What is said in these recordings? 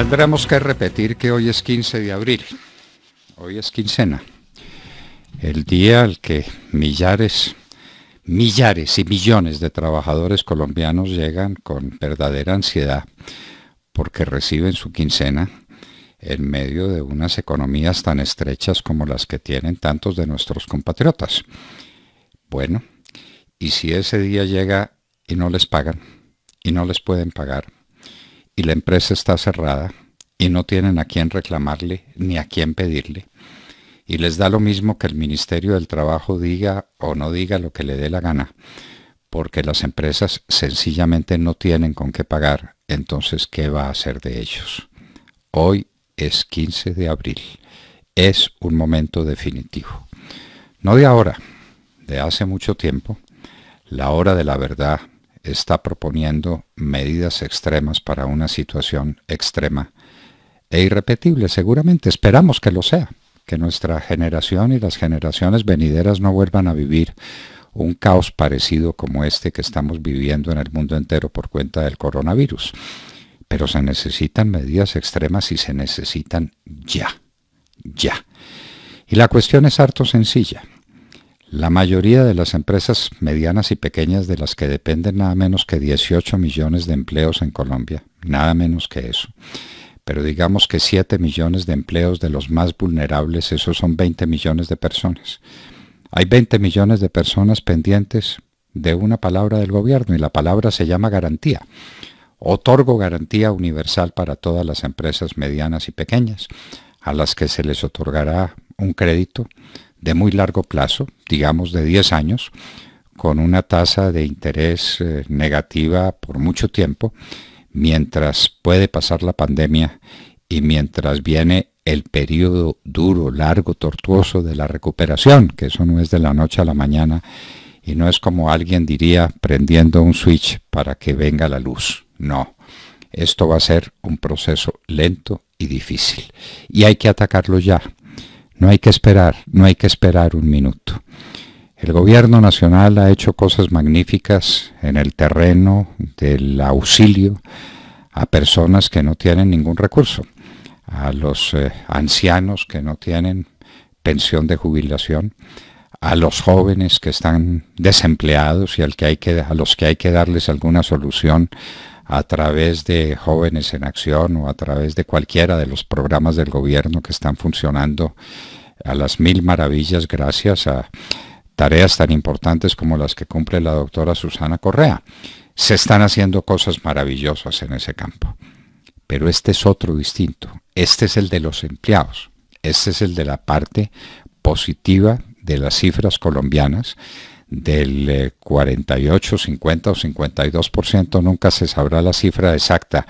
Tendremos que repetir que hoy es 15 de abril, hoy es quincena, el día al que millares, millares y millones de trabajadores colombianos llegan con verdadera ansiedad porque reciben su quincena en medio de unas economías tan estrechas como las que tienen tantos de nuestros compatriotas. Bueno, y si ese día llega y no les pagan, y no les pueden pagar, la empresa está cerrada y no tienen a quién reclamarle ni a quién pedirle, y les da lo mismo que el Ministerio del Trabajo diga o no diga lo que le dé la gana, porque las empresas sencillamente no tienen con qué pagar, entonces ¿qué va a hacer de ellos? Hoy es 15 de abril, es un momento definitivo, no de ahora, de hace mucho tiempo, la hora de la verdad está proponiendo medidas extremas para una situación extrema e irrepetible. Seguramente esperamos que lo sea, que nuestra generación y las generaciones venideras no vuelvan a vivir un caos parecido como este que estamos viviendo en el mundo entero por cuenta del coronavirus. Pero se necesitan medidas extremas y se necesitan ya, ya. Y la cuestión es harto sencilla. La mayoría de las empresas medianas y pequeñas de las que dependen nada menos que 18 millones de empleos en Colombia, nada menos que eso. Pero digamos que 7 millones de empleos de los más vulnerables, esos son 20 millones de personas. Hay 20 millones de personas pendientes de una palabra del gobierno y la palabra se llama garantía. Otorgo garantía universal para todas las empresas medianas y pequeñas, a las que se les otorgará un crédito de muy largo plazo, digamos de 10 años, con una tasa de interés eh, negativa por mucho tiempo, mientras puede pasar la pandemia y mientras viene el periodo duro, largo, tortuoso de la recuperación, que eso no es de la noche a la mañana y no es como alguien diría prendiendo un switch para que venga la luz. No, esto va a ser un proceso lento y difícil y hay que atacarlo ya. No hay que esperar, no hay que esperar un minuto. El gobierno nacional ha hecho cosas magníficas en el terreno del auxilio a personas que no tienen ningún recurso, a los eh, ancianos que no tienen pensión de jubilación, a los jóvenes que están desempleados y que hay que, a los que hay que darles alguna solución a través de Jóvenes en Acción o a través de cualquiera de los programas del gobierno que están funcionando a las mil maravillas gracias a tareas tan importantes como las que cumple la doctora Susana Correa. Se están haciendo cosas maravillosas en ese campo. Pero este es otro distinto. Este es el de los empleados. Este es el de la parte positiva de las cifras colombianas del 48, eh, 50 o 52%, nunca se sabrá la cifra exacta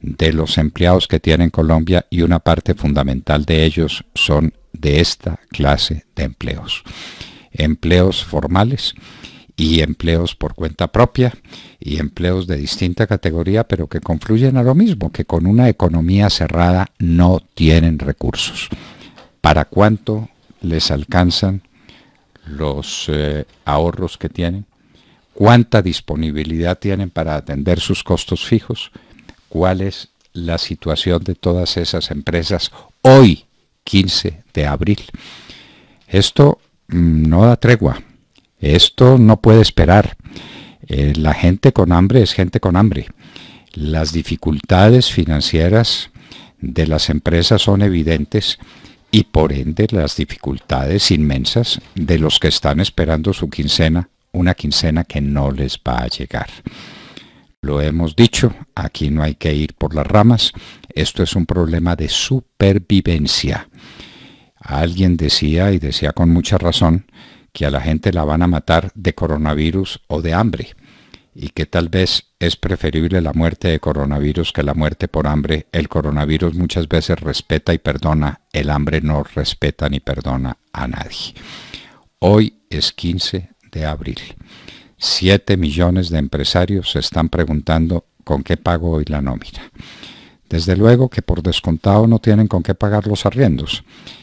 de los empleados que tiene Colombia y una parte fundamental de ellos son de esta clase de empleos. Empleos formales y empleos por cuenta propia y empleos de distinta categoría, pero que confluyen a lo mismo, que con una economía cerrada no tienen recursos. ¿Para cuánto les alcanzan los eh, ahorros que tienen, cuánta disponibilidad tienen para atender sus costos fijos, cuál es la situación de todas esas empresas hoy, 15 de abril. Esto mm, no da tregua, esto no puede esperar. Eh, la gente con hambre es gente con hambre. Las dificultades financieras de las empresas son evidentes y por ende las dificultades inmensas de los que están esperando su quincena, una quincena que no les va a llegar. Lo hemos dicho, aquí no hay que ir por las ramas, esto es un problema de supervivencia. Alguien decía, y decía con mucha razón, que a la gente la van a matar de coronavirus o de hambre y que tal vez es preferible la muerte de coronavirus que la muerte por hambre. El coronavirus muchas veces respeta y perdona, el hambre no respeta ni perdona a nadie. Hoy es 15 de abril. 7 millones de empresarios se están preguntando con qué pago hoy la nómina. Desde luego que por descontado no tienen con qué pagar los arriendos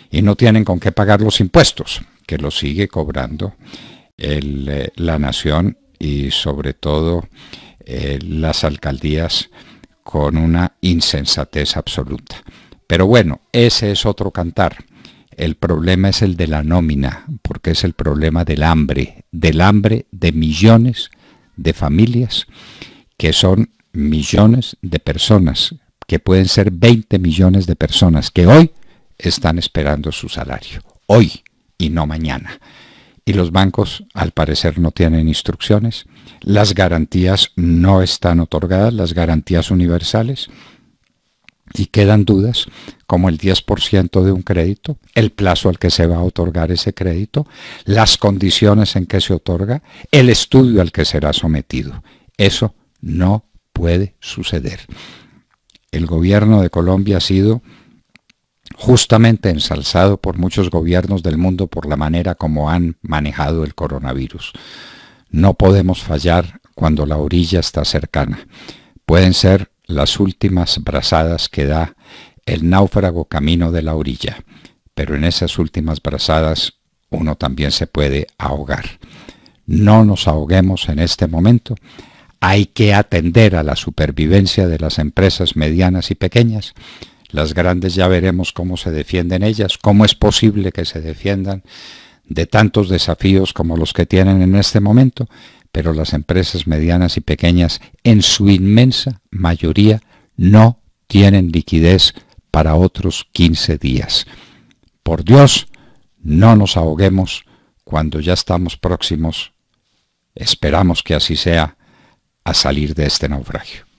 y no tienen con qué pagar los impuestos, que los sigue cobrando eh, la nación y sobre todo eh, las alcaldías con una insensatez absoluta. Pero bueno, ese es otro cantar. El problema es el de la nómina, porque es el problema del hambre, del hambre de millones de familias, que son millones de personas, que pueden ser 20 millones de personas, que hoy están esperando su salario, hoy y no mañana y los bancos al parecer no tienen instrucciones, las garantías no están otorgadas, las garantías universales, y quedan dudas como el 10% de un crédito, el plazo al que se va a otorgar ese crédito, las condiciones en que se otorga, el estudio al que será sometido. Eso no puede suceder. El gobierno de Colombia ha sido justamente ensalzado por muchos gobiernos del mundo por la manera como han manejado el coronavirus. No podemos fallar cuando la orilla está cercana. Pueden ser las últimas brazadas que da el náufrago camino de la orilla, pero en esas últimas brazadas uno también se puede ahogar. No nos ahoguemos en este momento. Hay que atender a la supervivencia de las empresas medianas y pequeñas las grandes ya veremos cómo se defienden ellas, cómo es posible que se defiendan de tantos desafíos como los que tienen en este momento, pero las empresas medianas y pequeñas en su inmensa mayoría no tienen liquidez para otros 15 días. Por Dios, no nos ahoguemos cuando ya estamos próximos, esperamos que así sea, a salir de este naufragio.